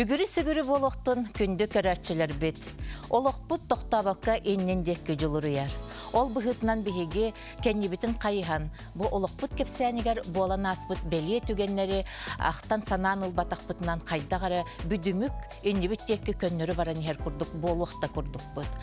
Үгірі-сүгірі болықтың күнді көрәтшілер бет. бұт тоқтабаққа еннен декке ер. Ол бұғытынан беге кәнебетін қайыған. Бұ олықпыт кепсәнігер болан аспыт бәлі түгеннері ақтан санан бұтынан қайдағары бүдімік енебіт текі көннері баран ер күрдік, болуқта күрдік бұд.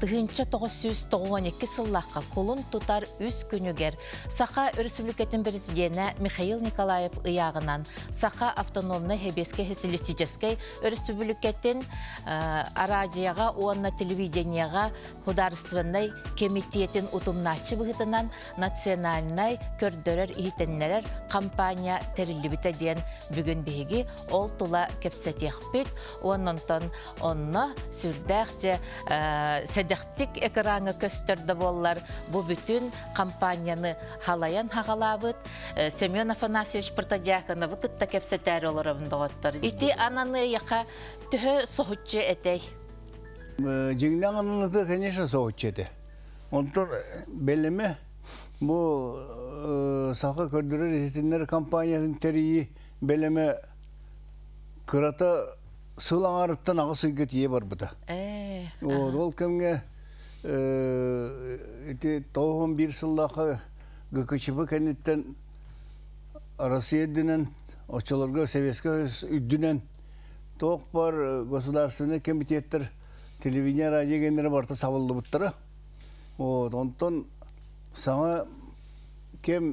992 сыллаққа қолын тұтар үз күнігер. Саха Республикатын президенті Михаил Николаев ұяғынан Саха автономны хебеске хеселестической Республикатын арадияға, оанна телевиденияға хударственной комитетин ұтымнатшы бұғытынан национальнай көрдөрөр ихтеннелер компания терилибите ден бүгін беги ол тула кепсетех бит оннонтон онно сүрдәх же седехтик экранга көстөрдө боллар бу бүтүн компанияны халаян хагалабыт Семен Афанасьевич Протодяконов кытта кепсетер олорым оттыр. Ити ананы яқа түһө соһуччу этей. Жиңлаңынызды, конечно, соһуччу онтор белеме бу саха көрдүрөр итинер компанияның терии белеме кырата сылаңарыттан агысыйга тие барбыта ол кімге ити тоон бир сыллаха гкчб кенниттен россия дүнен очолорго советский үддүнен тоқ бар государственный комитеттер телевидение радио кендер барта сабылды буттара ооронтон саҥа кем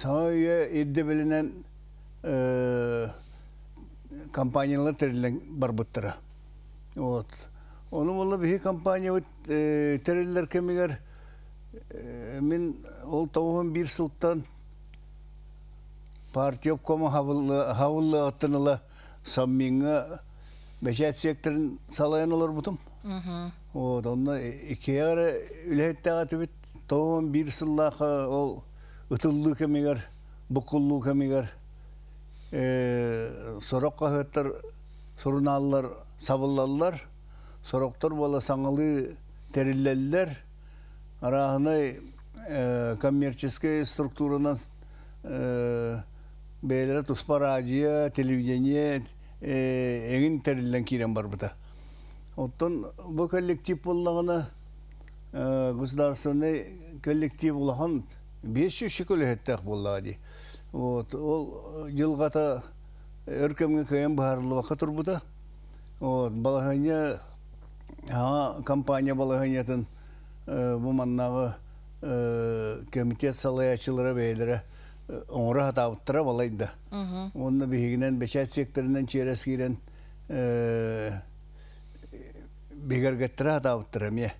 саҥа үйө ирди компаниялар терилен барбыттыра вот Onu bolla bir компания bit e, teriller kemiger e, min ol tavuğun партия sultan parti yok Вот, онна э, икеяр үлһеттәгә тибит тоон бир ол ытыллы кемигер, букуллы кемигер. Э, суруналлар, сабыллаллар, сороктор бола саңылы терилләлләр. э, коммерческий структуранан э, телевидение, э, эгин кирен Оттан бұл коллектив болнағына ғыздарсыны э, коллектив болған 500 шекілі әттәқ болады. Вот, ол жылғата э, өркемге көйен бағарылы вақыт ұрбыда. Вот, балағайне, компания әтін э, бұманнағы комитет салаячылары бейлері оңыра хатабыттыра балайды. Оны бігінен бечат секторынан черес кирен атап атабыттырыме. Э,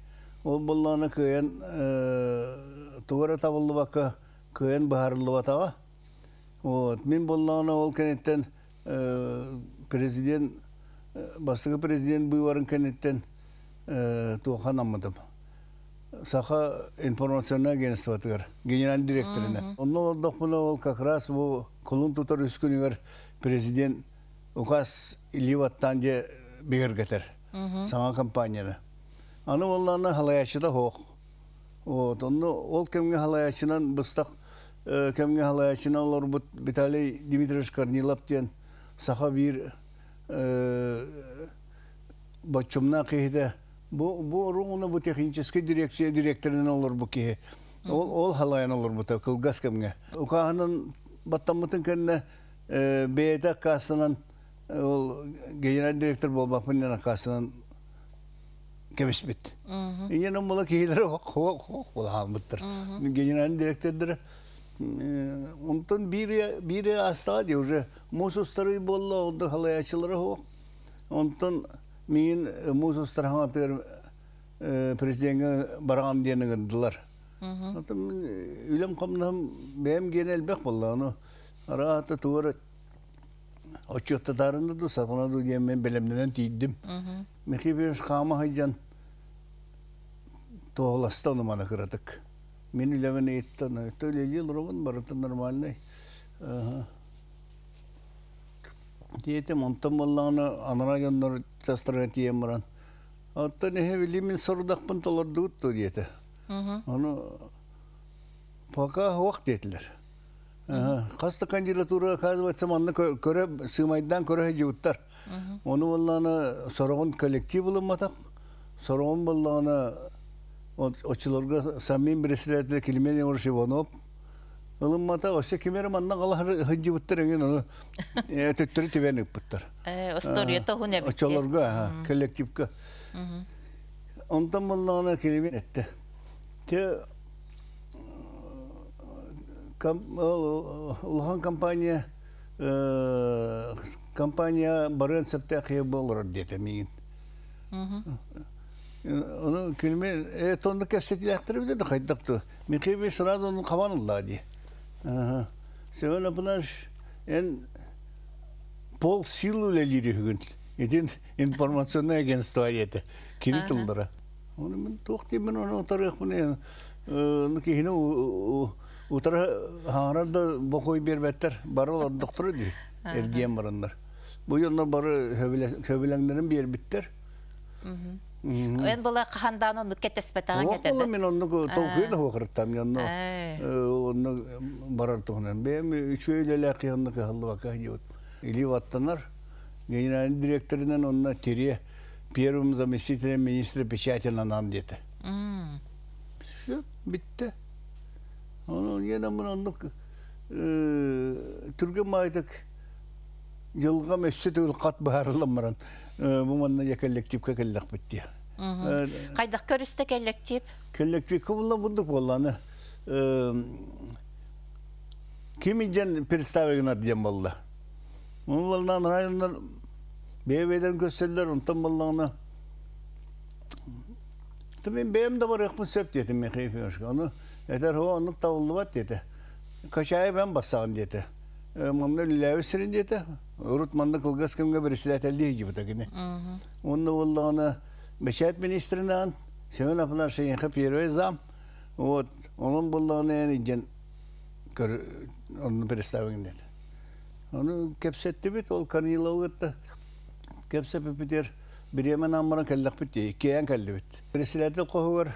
ол болланы көйен туғара табылды бақы көйен бұхарылы батаға. Вот. Мен болланы ол көнеттен президент, э, бастығы президент бұйварын көнеттен э, туған намыдым. Сақа информационное агентство тыгар, генерал директорына. Он ордоқ бұны ол как бұл құлын тұтыр үскінігер президент указ Иливаттан де бегергетер саңа компанияда. Аны олларына халаячыда хоқ. Вот, онны ол кемге халаячынан быстақ, кемге халаячынан олар бұт Виталий Дмитриевич Корнилов ден саха бір бачумна бу Бұ руңына бұ технический дирекция директорынан олар бу кейі. Ол, ол халаян олар бұта, кылгас кемге. Укағынан баттамытын кәнне бейді қасынан ол генеральный директор болмақпын мен арқасынан кебеспет ен бұл кейлер хоқ болғанбыттыр генеральный директордыр онтон бире бире астади уже мусустары болла онда халаячылары хоқ онтон мен э, мусустар хаңатыр э, президентке барған деніңдылар Атым үлем қамнам бәм генелбек болла оны араты туыры отчеттарынды сатына ду дием мен белемнен тийдим. Мехи беш хама хайжан тооласта оны мана кыратык. Мен етті, еттен, төле ел рован барытын нормальный. Диетем онтан боллағына анара гоннор частырға тием баран. Отта нехе вели мен сорудақпын толар дуытту диеті. Оны пока уақыт етілер. Қасты кандидатура, қазып айтсам, аны көрі, сұймайдан көрі жеуттар. Оны болланы сұрағын коллектив болым матақ, сұрағын болланы очыларға самим біресілетті келмен еуір шиванып, Олым мата осы кемер манна қала хыджи буттар еген оны төттүрү түбән ыппыттар. Э, история то хуне бит. Очолорга, коллективка. Онтан боллана келемен әтті. Те Э, улахан компания э, компания барын сәпте қия болыр деді мен оны келме э тонны кәпсети яқтырып деді қайдақты мен кейбе сразу оны қабанылла ди сен апынаш ен пол силу лелири бүгін етін информационное агентство еті кені тылдыра оны мен тоқ деймін оны отарық мұны кехіне утары хаңар да бокой бербеттер бары олар доктор ди эргиен барандар бу жолна бары хөбелеңдерин бербиттер Эн бала хандан он кетес петаган Ол мен барар тере первым заместителем министра печати на Все, бітті. Onun yine mınanlık Türk'e maydık yılga mesjid ül kat baharlı mıran. Bu manna ya kollektif ka kollek Tabii benim бар var сөп söp мен Mekhiyev Yoşka. Оны yeter o anlık davullu bat dedi. қылғас Оның Вот, Оның Biremen ammarın kallık bitti, ikiyen kallı bitti. қоғы kohuvur,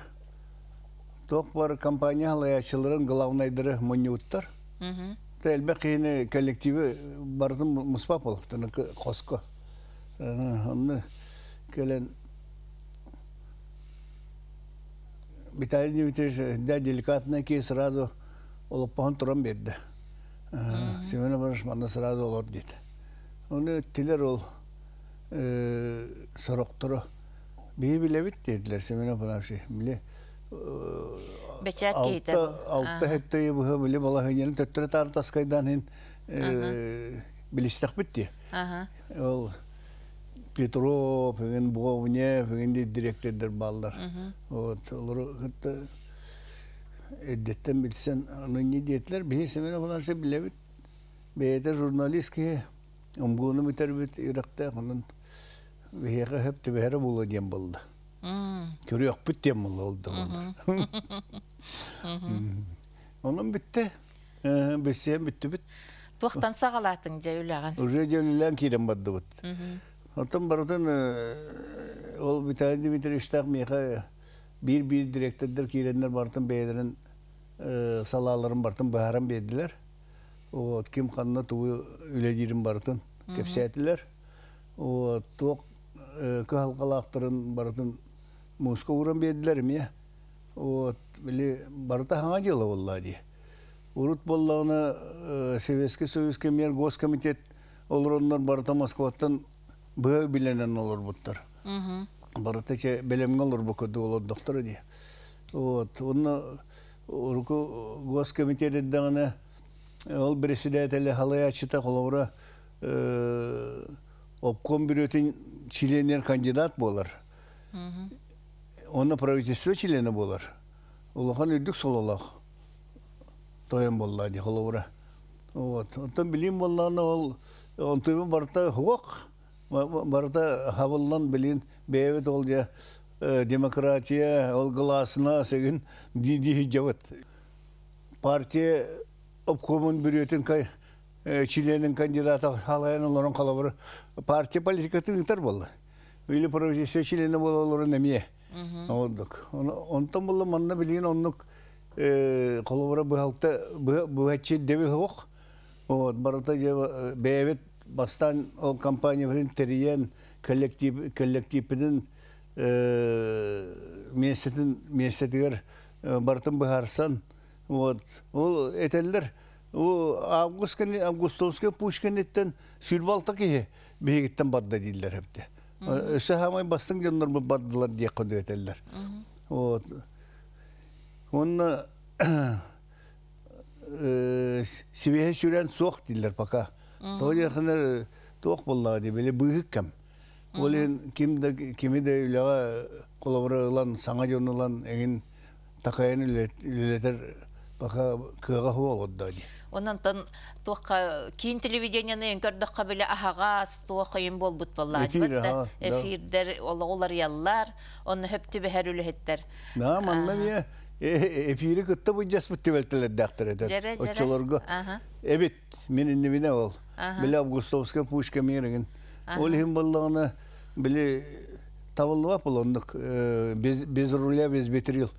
тоқ бар компания лаячыларын главнайдыры ұттар. Тәлбә қиыны коллективі бардым мұспап ол, қосқы. Оны кәлін Виталий Дмитриевич, да, деликатно ки сразу олыппахан тұрам беді. Семен Иванович, мана сразу олар дейді. Оны тілер ол, сороқтыры бей білебіт дедилер семена палаши біле бечат кейті алты хетті ебігі біле бала хененің төттірі тары таскайдан хен білістіқ бітті ол петров феген Бовне, феген директордер балдар. Вот, олар хатта эддеттен билсен, аны не детлер, бе семена баласы билебит. Бе журналистке, омгуны битер бит, иракта, анын веһеге хөп төбәһере була диэн болды көрүөхпүт диэн була Оның онун бүтте бесиэн бүттүбүт туахтан сагалаатың жа үлэган уже жөлүлээн кирен бардыбыт отон барытын ол виталий дмитриевич так миха бир бир директордер кирендер бартын бээдерин салааларын бартын бааран бээдилер вот ким ханна туу үледирин бартын кепсеэтилер вот туок кыһалкалаахтарын бардың муска уран бедилер ме? вот били барыта хаңа жылы болла ди урут боллағына советский союз кемер госкомитет олроннар барыта москваттан быа биленен олор буттар барыта че белемге олор букуду олор доктор ди вот онна урку госкомитет дагына ол председатель халаячыта холовра обком бюретін членер кандидат болар. Оны правительство члены болар. Улахан үйдік сол олақ. Тойын болла, де қолуыра. Вот. Онтан білейін болланы ол, онтойбы барта хуақ, барта хавыллан білейін, бәйбет ол де демократия, ол гласына сегін дидихи жавыт. Партия обкомын бюретін кай Э, членин кандидата халаян олорон қалабыр партия политикаты ыңтар болды. Үйлі провизия члені бола олорон эме. Олдық. Онтан болы манна білген оннық қолабыра э, бұхалта бұхатчет девіл вот Барата э, бәйәвет бастан ол компания бірін терриен коллективінің местетігер бартын вот Ол әтелдер август кене августовский пушкинеттен сүрбалта кие бегиттен бадда дилдер хепте. Өсө хамай бастың жандар бу баддылар дие көндөй этелдер. Вот. Онна э сүрен дилдер пока. болла деп эле кем. кимде кимиде саңа жонулан эгин такаян үлетер Онан тон туаққа кейін телевидениені көрдіққа біле ахағас туаққа ем бол бұт болла. Эфирдер, олар яллар, оны хөпті бәхәр үліхеттер. Да, манна бе, э, э, эфирі күтті бұй жас бұтты бәлтілер дәқтір әдір. Отчыларға. Әбет, мен інніміне ол. Біле Августовска пушка мереген. Ол хим боллағына біле табылуап ол ондық. Э, без руля, без бетерил.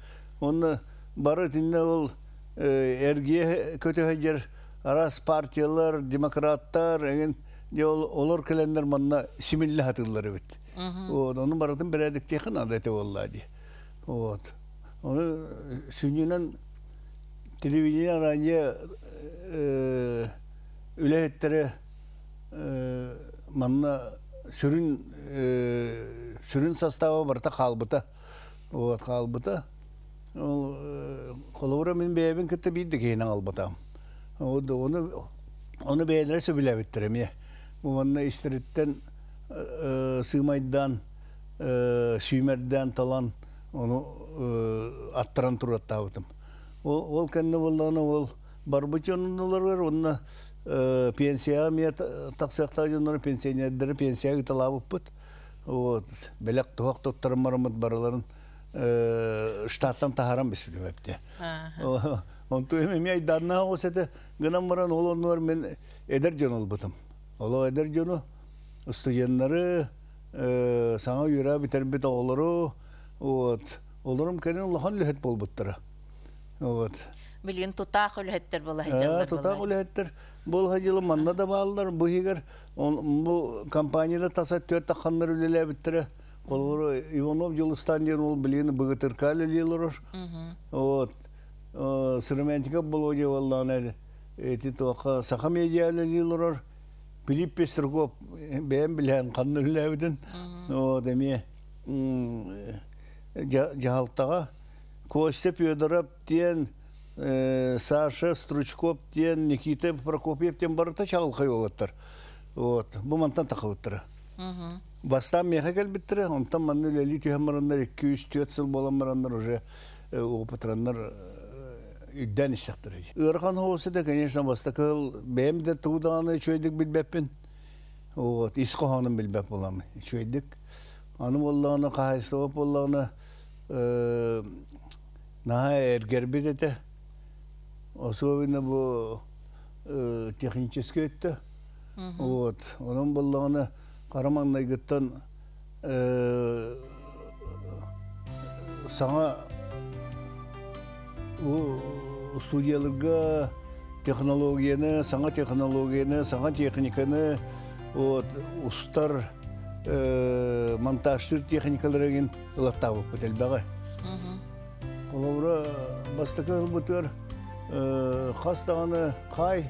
Оны бары тінне ол көте көтөһөдер арас партиялар демократтар эген де олар келендер манна симилле хатыллар эбит Оның барадың баратын бирэдик техин адаты болла ди оны сүннен телевизия радио үлэхеттере манна сүрүн сүрүн составы барта қалбыта. вот ол қолура э, мен бәбін кітті бейді кейін албатам оны оны бәдірі сөбіләбіттірім е бұманна істіріттен э, э, сыймайдан сүймерден талан оны аттыран тураттабытым ол ол кәнне болланы ол барбычоннуларгар онна пенсия мия таксакта жонор пенсионердер пенсия гыталабыппыт вот белек туак тоттармармыт барыларын штаттан тахарам бесіліп әпті. Онту емем яй данна ол сәті ғынан ол онуар мен әдір жөн ол бұтым. Ол әдір оларым да компанияда таса төрт Олгоры Иванов Делустанин ол білені бұғытыркалы лейлорыш. Вот. Сырментика бұл оде валланы эти тоқа сақа медиалы лейлорыш. Пилип Пестрков бәйін білән қаннылы әудің. Вот, әме жағалтаға Костя Педоров тен э, Саша Стручков тен Никита Прокопьев тен барыта чағылқай олаттар. Вот. Бұл мантан тақы Бастан меха келбіттірі, онтан манны ләлі түйен уже э, опытырандар э, үйдән істектір. Ирхан хоғысы да, конечно, баста кыл, бәйім де туғданы Вот, исқы билбеп білбәп боламын, чөйдік. Аным оллағына, қағайсылап Особенно бұл технический өтті. Вот, оның боллағына, қарамаңнайгыттан саңа студияларға технологияны саңа технологияны саңа техниканы вот устар монтажтыр техникаларыгин ылаттабы көтелбага олобра бастакал бұтыр қастағаны қай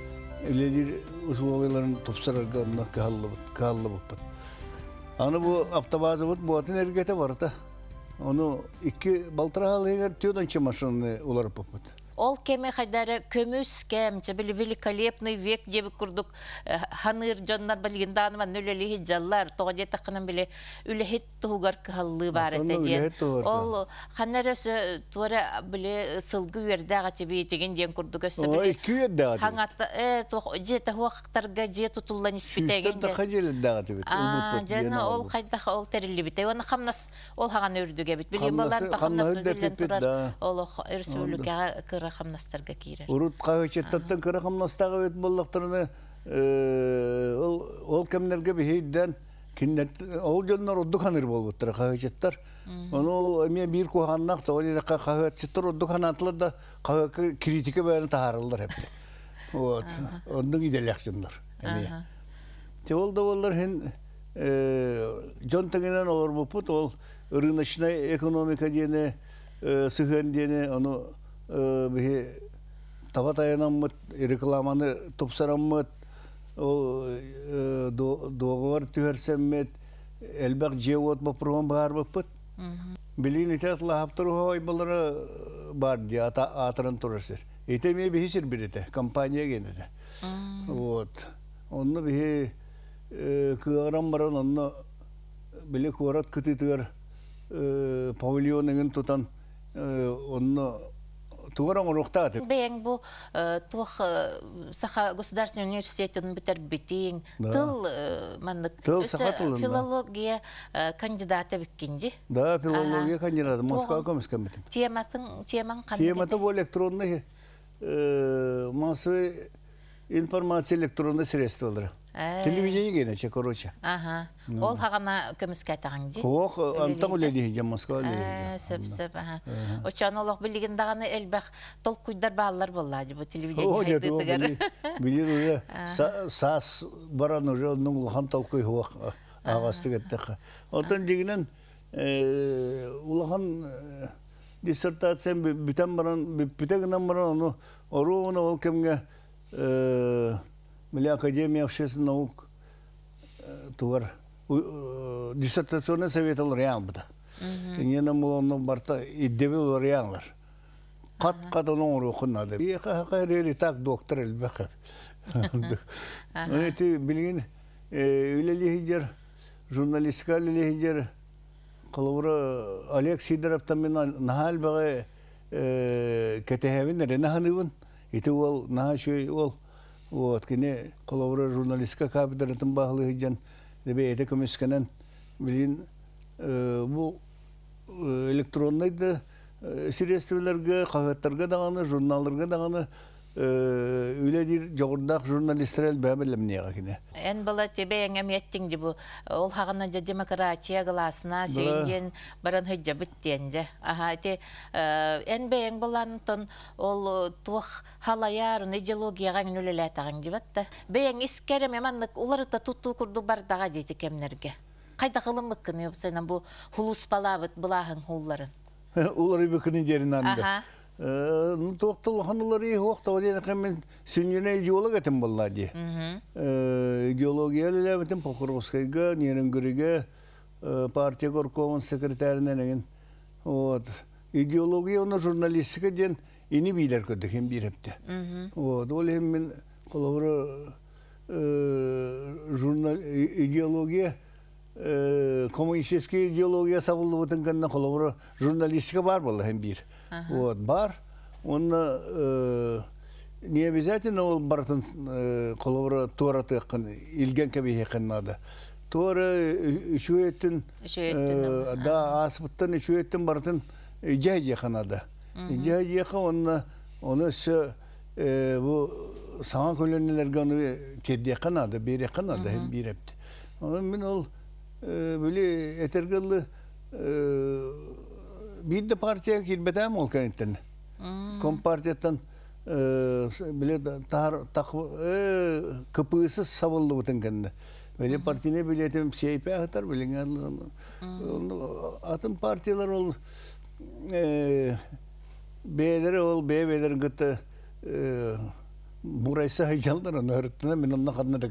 Üleldir осы topsararga onunla kahallı bıt, kahallı bıt. Anı bu hafta bazı bıt, bu atın Ол кеме хайдары көмүс кем, великолепный век дебі күрдік э, ханыр жоннар білгінданыман нөлелігі жаллар, тоғаде тақынан біле туғар күхалы бар әтеген. Ол өсі туары біле сылғы аға тебе етеген ден күрдік өсі білі. Ой, тебе? Э, ол қайдақ ол тәрілі кыра хамнастарга кирер. Урутка өчөттөн кыра хамнастага өт боллактарны э, ол ол кемнерге бейден киннет ол жоннор удуканыр болбуттар Оны ол бір бир куханнак то они дака кагычыттар удуканатлар да кагы критика бәрен таарылдар хеп. Вот. Ондун иделек жоннор. Эме. Те ол да боллар хин э, жон тегенен олар бупут ол рыночная экономика дене э, сыгын дене оны Э, бихи табат аянаммыт рекламаны тупсараммыт ол э, договор түһәрсәммет элбәк жеуот бапруан баарбыппыт билин ите атлаапторуой балара э, бар ди атырын турасыр ите ме бихисир бирите компания генете вот онны бихи кыаграм баран онны биле куарат кытытыгар павильоныңын тутан онны тугорон уруктага деп Бәйін бу э, туғы э, саха государственный университетин бітер бітейін, тұл э, мәндік, саха филология кандидаты біккенде. да филология кандидаты, москва комискен битим тематың темаң кандай Тематы бу электронный массовый информация электронный средстволары Э. Телевидение короче. Ага. Ол хагана көмүскә тагын ди. Ох, антан я Москва э, Сеп сеп ага. Очан олох билигин даганы элбах толкуйдар баллар бу телевидение уже сас баран уже э, агасты Отан дигинен диссертациям баран баран ол кемгә Мили Академия общественных наук тур. диссертационный совет ол реал бұда. Нені мұл оны барта иддебе ол реалар. Қат-қат оның ұры оқынады. Еқа хақа рері так доктор әлбәқіп. Өнеті білген үйлі э, лехидер, журналистка лехидер, қылыбыры Олег Сидоровтан мен нағал бағы э, кәтехәвін ренаханығын. Еті ол наға ол Вот, кине коловра журналистка там бағлы хиджан дебе эте көмескенен блин, бу электронный да средстволарга, кагаттарга даганы, журналларга үле дир жогордак журналисттер эл бәмелем нега кине. Эн бала тебе эңем Ол хагына демократия гласына сейген баран хыджа биттен же. Аха те эн бең балан ол тух халаяр идеологияга нүлеле тагын дибатта. Бең искерем яманлык улары та туттуу курду бардага дейти кемнерге. Кайда кылымык кыны бұл хулус палабыт булахын хулларын. Улары бекини жерин анда. Э, ну ей оқта ол енді мен сүннене идеолог етім болла де э, идеология ләбітім полхорғоскайға нерін күреге э, партия горкомын секретарінен вот идеология оны журналистика ден ини билер көдік ем ол ем мен қолабыры журнал идеология коммунистический идеология сабылды бұтын журналистика бар болды ем бир Вот, бар. Он э, не обязательно ол бартын қолыбыры э, туара тыққын, илген кәбе еқін нады. Туара үші да, асыптын үші бартын э, жай еқін нады. Э, жай еқі оны, оны сө, бұл саңа көлөнелерге оны теді еқін нады, бер еқін нады, бер мен ол, бүлі әтергілі, бир партия кирбетем ол кенеттен. Компартияттан биле тар так кпсыз сабылды бутын кенде. Бәлі партине білетім сейпе ақтар, біліңен атын партиялар ол бәдірі ол бәбәдірін күтті бұрайса хайжалдар, оны өрттіні мен онына қадына да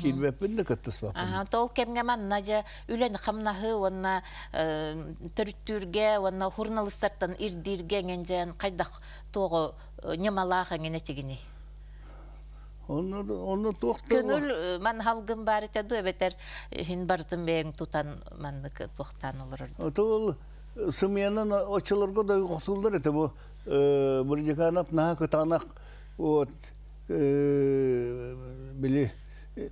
килбеппин да кытты сылаппын. Тол кемгеман нажа үлен хамнахы онна э, төрттүрге, онна хурналыстартан ирдирге генжен кайдах тоғы э, немалаха гене тигини. Оны тоқты Көңіл ман халгым бар ете дөбетер э, хин бартын бейін тутан манныкы тоқтан олыр. Отол сымиянын очылырғы да құтылдыр ете бұ. Бұржеканап наға күтанақ. Вот. Білі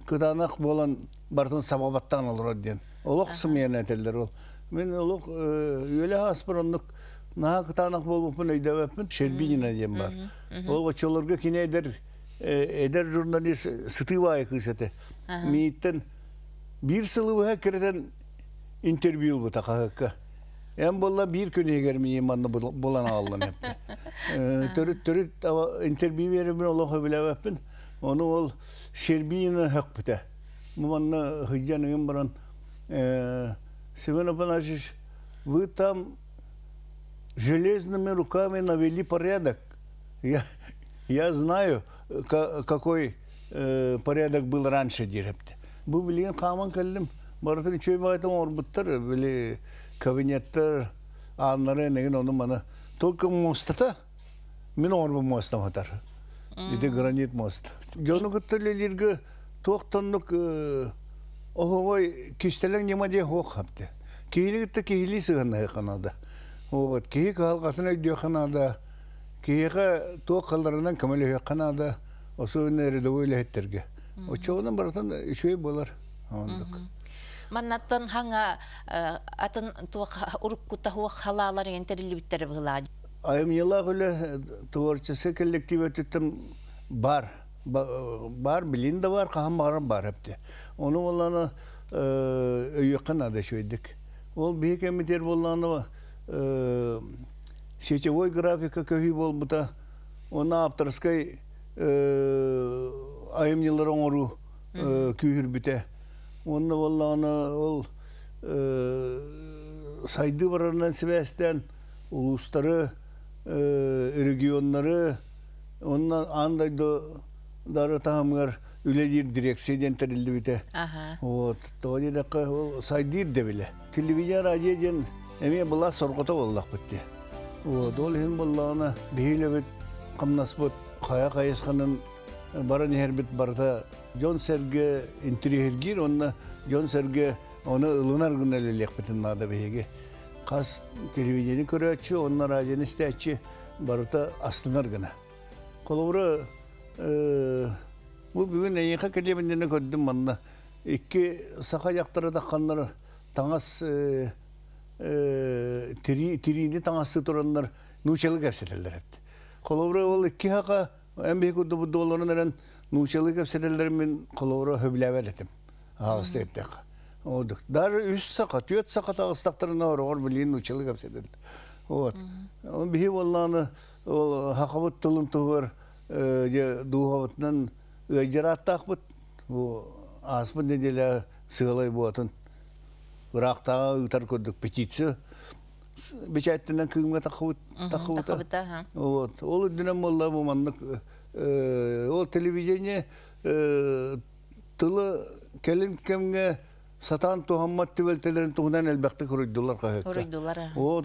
кыданах болан бартын самабаттан олар ден. Олоқ сымиян әтелдер ол. Мен олоқ э, өле аспыронлық наға кытанақ болмықпын өйдәвәппін Шербинина деген бар. Ол очоларға кине әдер әдер э, журналист э, сытывай кысәте. Мейттен бір сылыға кереден интервью бұта қақыққа. Әм болла бір күн егер мен иманны болан алым әппі. төріт интервью беріп мен олоқ Onu ol şerbiyine hak bide. Mumanna hıccan yumbaran. Семен Афанасьевич, вы там железными руками навели порядок. Я, я знаю, какой э, порядок был раньше дирепте. Бу билген каман келдим. Баратын чөй байтын орбуттар, били кабинеттер, аннары неген оны мана. Только мостата, мен орбу мостаматар. Иде гранит мост. Жону көттөлелерге тоқтоннук э, оғой кистелең немаде хоқ хапты. қанады. кейі қалғасын өйде қанады. тоқ қалдарынан көмелі қанады. Осы өне баратан үшөй болар. Маннаттан хаңа э, атын тоқ Айымнилах үлі э, творчесы коллектив түттім бар. Э, бар, білін да бар, қаған бағарам бар әпті. Оны оланы өйеқін э, адаш өйдік. Ол бейі комитет боланы сетевой графика көйі болмыта. Оны авторскай айымнилар оңыру күйір біте. Оны оланы ол сайды барарынан сібәстен, ұлыстары, регионнары оннан андай дары тағамғар үледир дирекцияден тірілді біте. Вот. Тоғыны дақы ол сайдир де біле. Телевизия радиоден әме бұла сорғыта болдақ бітті. Вот. Ол хен боллағына бейлі біт, қамнас бұт, қая бары барын әрбіт барда Джон Серге интерьергер, онна Джон Серге оны ұлынар күнәлі лекпетін нада қаз телевидение көрәтші оннан радионы істәтші барыта астынар ғына. Қолуыры, бұл бүгін әйеқа келеміндені көрдім маңына. икки сақа жақтыры даққаннар таңас тирини таңасты тұраннар нучалы кәпсетелдер әпті Қолуыры ол икки хақа әмбе көрді бұдды оларын әрін нучалы кәпсетелдермен қолыбыры хөбіләвәл әтім. ағысты еттеқ Одык. Даже үш сақат, үт сақат ағыстақтарына орығыр білейін училы кәпседеді. Вот. Ол бихи волланы, ол хақабыт тылын тұғыр, өйдер аттақ бұд, аспын неделі сығылай болатын. Бірақ тағы ұйтар көрдік петиция. айттынан күйімге тақывыта. Вот. Ол үдінен молла бұманлық. Ол телевидение тылы келін кемге сатан тухаммат түбөлтелерин тугунан элбекти куройдулар кахыкка. Куройдулар. Ол,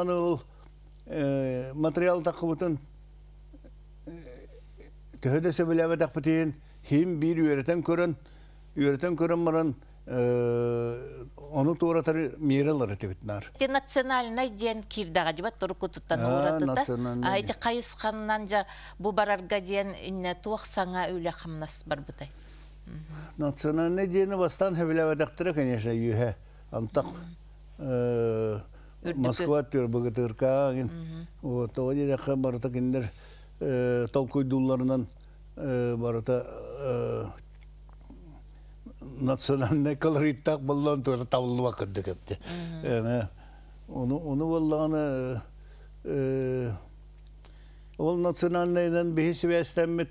аны э, материал такыбытын э, төһөдө сөбөлөбө такбытын хим бир үйрөтөн көрөн үйрөтөн көрөн Оны туратары мерелары тегітінар. Те национальный ден кирдаға дебат тұрқы тұттан оратыда. Айты қайысқаннан жа бұ барарға ден инне туақсаңа өлі қамнас бар бұтай. Национальный дені бастан хөвіләвәдәқтірі, конечно, үйе. Антақ э, Москва түр бұғытырка. Вот, оғын ереқі барыта кендер э, толкойдуларынан э, барыта национальный колориттак боллан тура табылыба кырды кепти. Эне уну уну болланы э ол национальныйдан бехи бәстәммит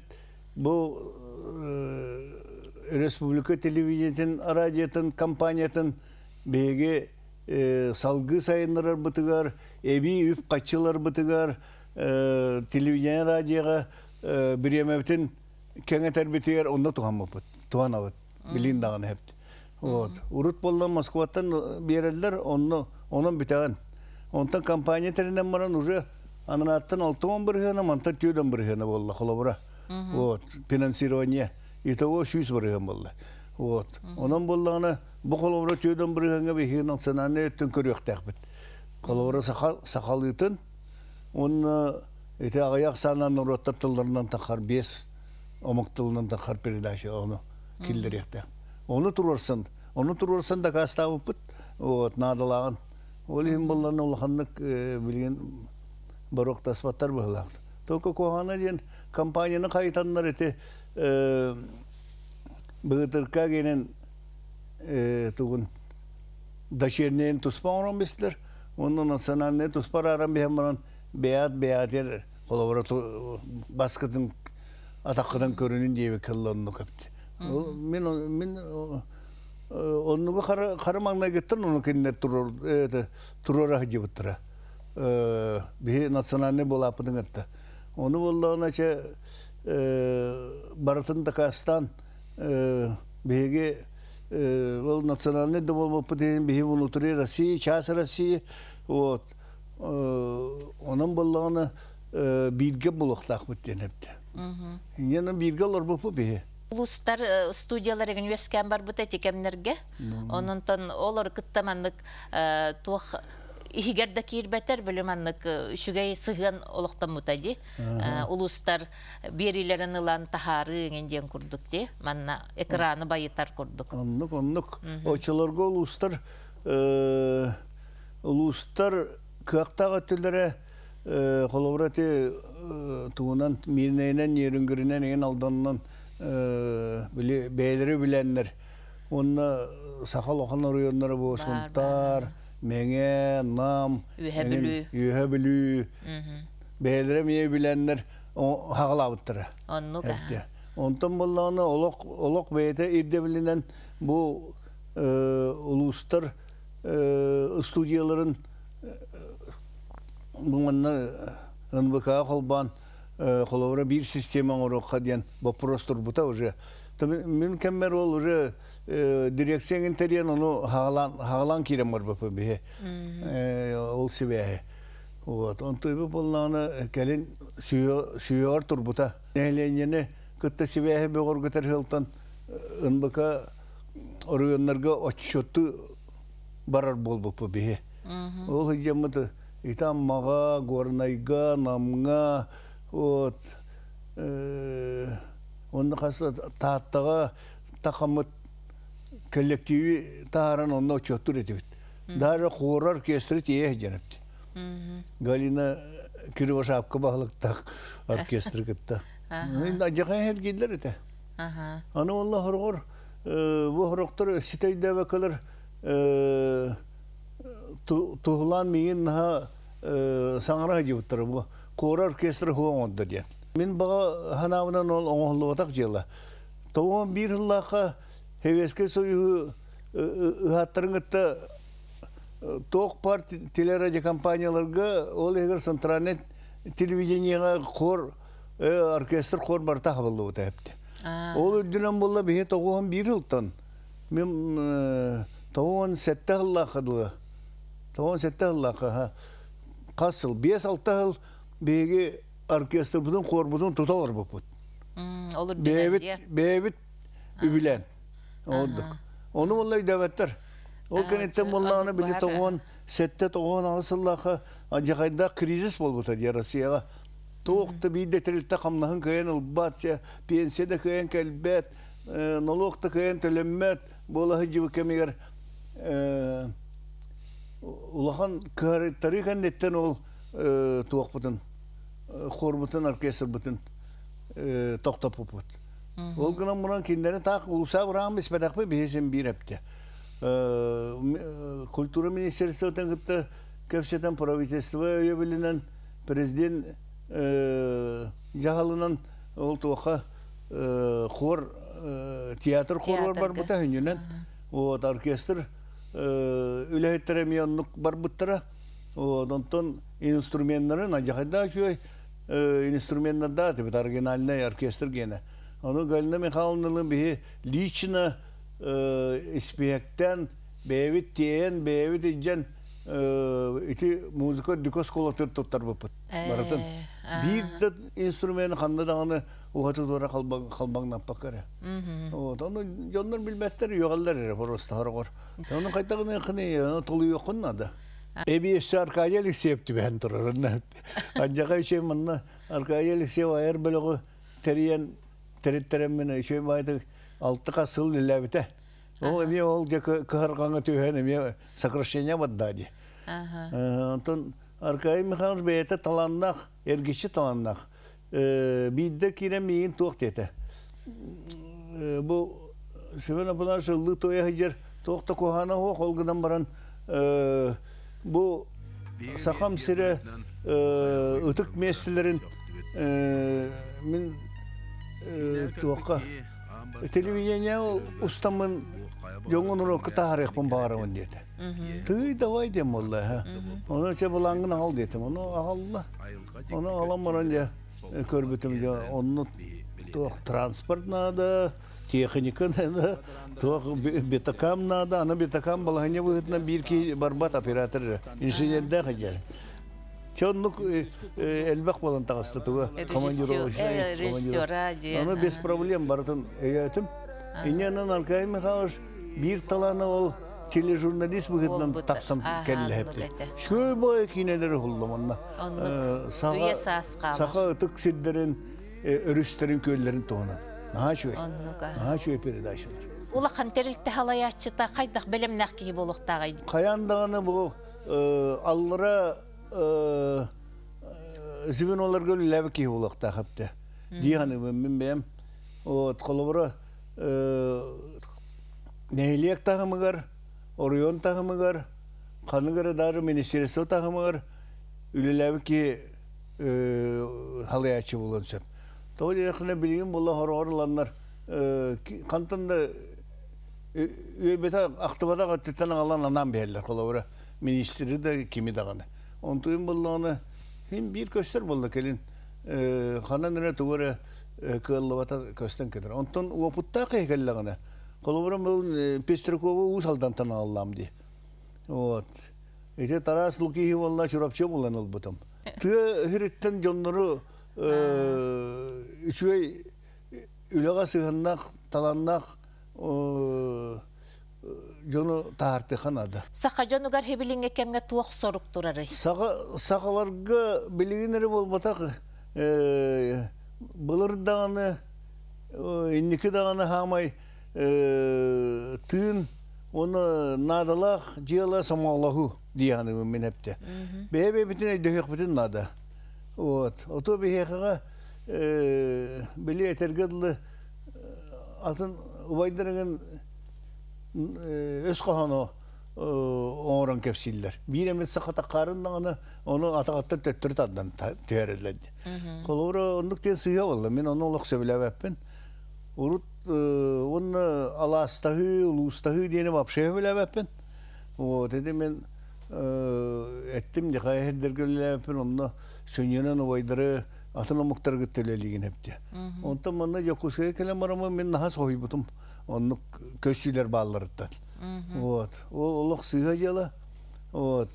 бу республика телевидениетин радиотын компаниятын беге салгы сайыннарар бытыгар эби үп качылар бытыгар телевидение радиога биремевтин кеңетер битигер онда туган бут туган бут билин даган хеп. Вот. Урут болдан Москватан берелдер, онны онын Онтан компания тереннән баран уже ананаттан 6-10 бер түйден монтан болды Вот. Финансирование итого 100 бер гына булды. Вот. Онан булдыгына бу холобра 4 көрөк сахал тахар 5 киллерехте. Оны турорсан, оны турорсан да кастабы пут, вот надалаған. Ол им болларны улаханнык э, билген барок таспаттар бахлак. Только кохана ден компанияны кайтаннар эти э, быгытырка генен э, тугун дочернен туспа орон бестер. Оны национальный туспар арам бехамаран беят беят ер колаборат баскытын атаққыдан көрінін дейбі кіллонны көпті мен мен э, э, онуга маңнай кеттен оны кинне турор это турора жибыттыра э. бии национальный болапытың атты оны баратын дакастан биги ол национальный да бұл деген биги внутри россии час россии вот онын боллағыны Улустар студиялар ген үескән бар бұта текемнерге. Онынтан олар кыттаманлык туақ егерді кейір бәтер білім аннық үшігей сыған олықтан де. Улустар берілерін ұлан тахары ғенден күрдік де. Манна экраны байытар күрдік. Оннық, оннық. Очыларға улустар улустар кақтаға түрлері қолабыраты туынан, мирнейінен, ерінгірінен, ең алданынан бәйдері біләннер. Оны сақал оқын ұйындары болсынтар, мәңе, нам, үйе білі. Бәйдері мие біләннер хағылабыттыры. Онну ка. Онтан болланы олық бәйті ирде білінен бұл ұлыстыр студияларын бұңанна ғынбықа қолбан, холовра бир система орокка диен вопрос бута уже мен кеммер ол уже э, дирекцияңин терен ону хагалан хагалан кирем бар бапы бе э, ол себе вот он тойбу болланы э, келин сүйөр турбута нәленене кытта себеһе бөгөр көтер хылтан ынбыка орыоннарга отчёты барар болбупу бе ол хыжамыты итам маға горнайга намға вот э, онда қасы таттығы тақамыт коллективі тарын онна учеттур этибит даже хорар оркестры тие жанепти галина кирвашапка баглыктак оркестр кытта жака хергилдер эте аны олла хоргор бу э, хороктор ситей дебекалар э, тухлан миин наха саңра жибыттар бу қор оркестр хуоңонду диен мен баға ханабынан ол отақ жылы тоон бір лака хевеске союу ыхаттарыңытта тоқ пар телерадиокомпанияларга ол эгер центральный телевидениега қор оркестр хор бартах болду тепти ол бир мен тоон бес беге оркестрбутун тұталар туталар бұд. Олыр бебит бебит үбилен үбілен. оны олай дәветтір. ол кенеттен болланы биле тогон сетте тогон асыллаха ажакайда кризис бол дия россияга тоокта бийде тирилте камнаһын кыен ылбат пенсия да кыен келбет налог та кыен төлеммет болаһы жыбы кемигер улахан кыхары тарихандеттен ол туокпутун хор бутын оркестр бутын э, токтоп бут ол кендері тақ ұлса так біз бурамыз бадакпы бесен әпті. культура министерство тангытта кепсетен правительство өйөбүлүнөн президент жағалынан э, ол туаха э, хор театр хорлар бар бута хүнүнөн вот оркестр үлеһеттере мионнук бар буттара вот онтон инструменттары Э, инструмент да, типа оригинальный оркестр гена. Оно Галина Михайловна бихи лично э, испектен бейвит тиен, бейвит иджен э, эти музыка дүкөс колотыр топтар бопыт. Баратын. Бийдет инструмент ханда даганы угаты дора қалбаң қалбаңнан пакара. Вот, оны жоннор билбеттер, жоғалдар, просто хорогор. Оны қайтағын қыны, оны толы жоқын нада. Эбиесі Аркадий Алексеевті бән тұрырын. Анжаға үші мұнна Аркадий Алексеев айыр бөлігі тәрен, тәреттәрен алты қасыл Ол әме ол кығырғаңы түйен әме Антон Аркадий Михайлович бәйті таланнақ, ергіші таланнақ. Бидді тоқ деті. Семен Апынаш ұлды тоқты баран бұл сақам сірі өтік местілерін мен туаққа телевидение ұстамын жоңын күті арықпын бағарымын деді түй давай дем олла ха оны че бұлаңын ал дедім оны алла оны аламын де көрбітім оны оны транспорт надо техниканы тоқ бетакам нада, ана бетакам балахане выгодна бирки барбат оператор, инженерда хажар. Чоннук элбек э, болан тағастатуға командировочный. Э, Режиссера Аны без проблем бартын әйәтім. Э, Инянан Аркай Михайлович бир таланы ол тележурналист бүгіннен тақсам кәлі әпті. Шкөй бай кинелері құлдымында. Саға үтік сиддерін, өрістерін, көлдерін тоғынан. Наачуй. Наачуй передачалар. Ула хантерилте халаячыта қайдақ білімнақ ки болуқтағай. Қаяндағыны бұл аллара зивин олар гөл ләбі ки болуқтағапты. Дияны мен бәм. От қолыбыры нәйлек тағымығар, орыон тағымығар, қанығыр дары министерство тағымығар, үліләбі ки халаячы болуын сөп. Тоғыр яқына білген болла хорғар ланнар. Қантында өйбеті ақтыбада қаттеттен алан анам қолы қолауыра. Министері де кемі дағаны. Оны тұйын болла оны хин бір көстер болла келін. Қанан үрі тұғыры көлі бата көстен кедір. Онтан опытта қайкелі ғана. Қолауыра бұл Пестрикова ұс алдантан алам де. Вот. Эти Тарас Лукиев, Аллах, Чурапчев, Улан, ол Ты, говорит, тен, Джон, үчүй үліға сыгыннак таланнақ жону таарты ханада Сақа жонугар хебилиңе кемге туох сорук турары саха сахаларга билигинери болбатак былыр даганы ендікі даганы хамай тын оны надалах жела самалаху дияны мен хепте бебе бүтүн дөһөк бүтүн нада Вот. Ото бихеха э биле тергедле э, атын убайдырган э, өз кохоно э, оңрон кепсиллер. Бир сақата сахата карындагына оны атагатта төттүр тадан төөрөдлөд. Колура ондук те сыя болды. Мен оны улак сөйлөбөппүн. Урут оны аластагы, улустагы дени вообще сөйлөбөппүн. Вот, эди мен әттім де қай әддергілләпін онна сөненен ойдары атына мұқтар гіттелелеген әпте. Онтан мұнна жокуске келем арама мен наға сой бұтым. Онны көсілер балларыттан. Вот. Ол олық сыға жала. Вот.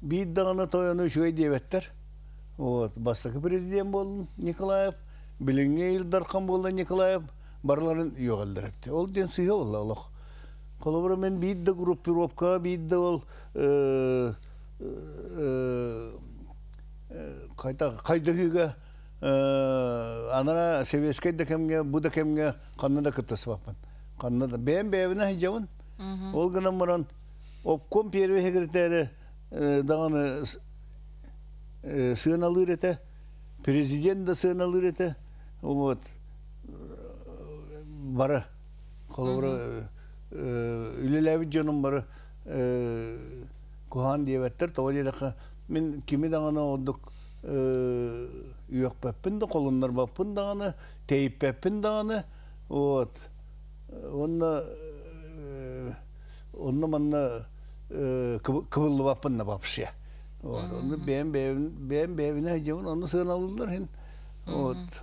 Бейді дағана тойаны үшөй Вот. Бастықы президент болын Николаев. Біліңе елдар қан болын Николаев. Барларын еғалдар әпте. Ол ден сыға ұлық. Холобра мен бидді группировка, бейді ол қайдағыға анара севескей дәкемге, бұ дәкемге қанна да күттісі бақпын. Қанна да. Бәйін бәйіна хиджауын. Ол ғынан мұран обком первый секретарі дағаны сыын алыр еті, президент да сыын алыр еті. бары Бара үлеләбі жонын бары кухан диебеттер мен кими даңана оддық үйек да қолындар бәппін даңаны тейіп бәппін вот онна онна манна кыбыллы баппын на бапшы вот вот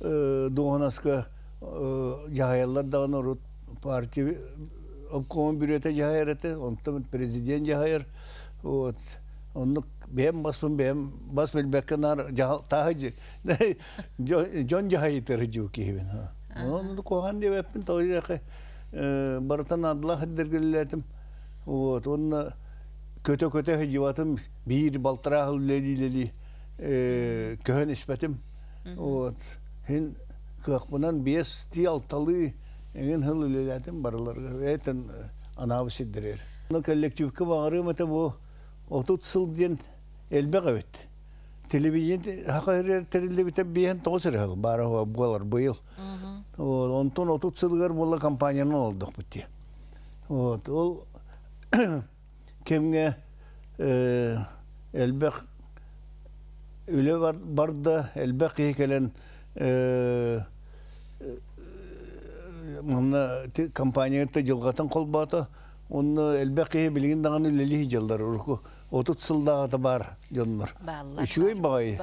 доғанаска жаһаяллар даган орут партия обкомын бюрете жаһайар эте онтон президент жаһайар вот оннук бэм баспын бэм бас билбекке нар жаһал таһы жон жаһайытыр жукиибин онду кохан дебеппин тоже барытан адла хаддергиллетим вот онна көтө көтө хыжыватым бир балтыра хыллелилели көһөн испетим вот Хин кыахпынан бес ти алталы эген хыл үлеләтен барыларга. Этен э, анабы сиддерер. Ну коллективка бағарым это бу отут сыл ден элбе тоғысыр хыл. Бары Онтон компанияны олдық Вот, ол кемге э, үле барды, элбе Э, э, мына компанияты жылғатын қолбаты онны элбәқи білген даған лели жылдар ұрқы урку отут сылдагы бар жоннор үчөй бағай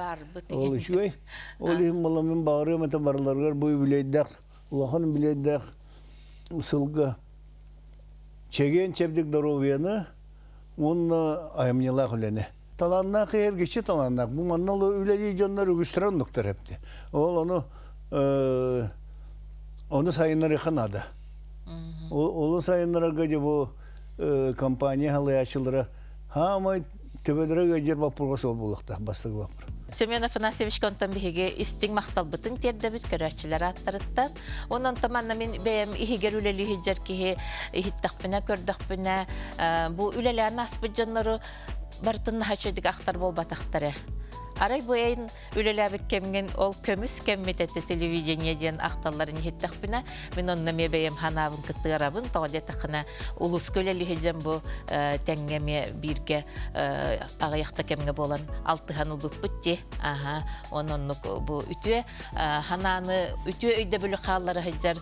ол үчөй ол им мола мен барым это барларғар бұй билейдак улахан билейдак сылғы чеген чәбдік дару вені оны айымнелақ үлені Talannak her geçi talannak. Bu manalı öyle regionlar ögüstüren noktar hepti. Oğul onu e, onu sayınlar yakınadı. Olu sayınlara бартынна ақтар ахтар батақтары. Арай бұйайын үлеләбік кемген ол көміс кеммететті телевидение ақталларын ақталарын еттіқпіна. Мен онына мебейім ханабын кыттығарабын, тоғыде тақына улыс көлелі хелден бұ э, тәңгеме бірге э, ағаяқта кемге болан алтыған ұлбып бұтте. Аха, он оннық бұ үтіе. Э, Хананы үтіе өйді бүлі қалары хелдер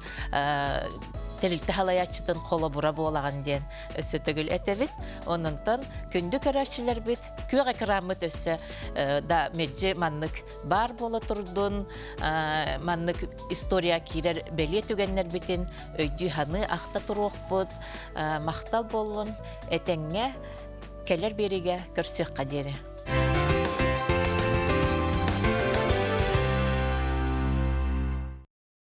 терилте халаячтын холо бура буолаган диен өсө төгүл этебит онунтан күндү көрөчүлөр бит күөге кырамыт өссө да медже маннық бар бола турдун маннык история кирер беле түгеннер битин өйті ханы тұруқ бұд, мақтал болуын, этеңге кәлер береге көрсек қадері.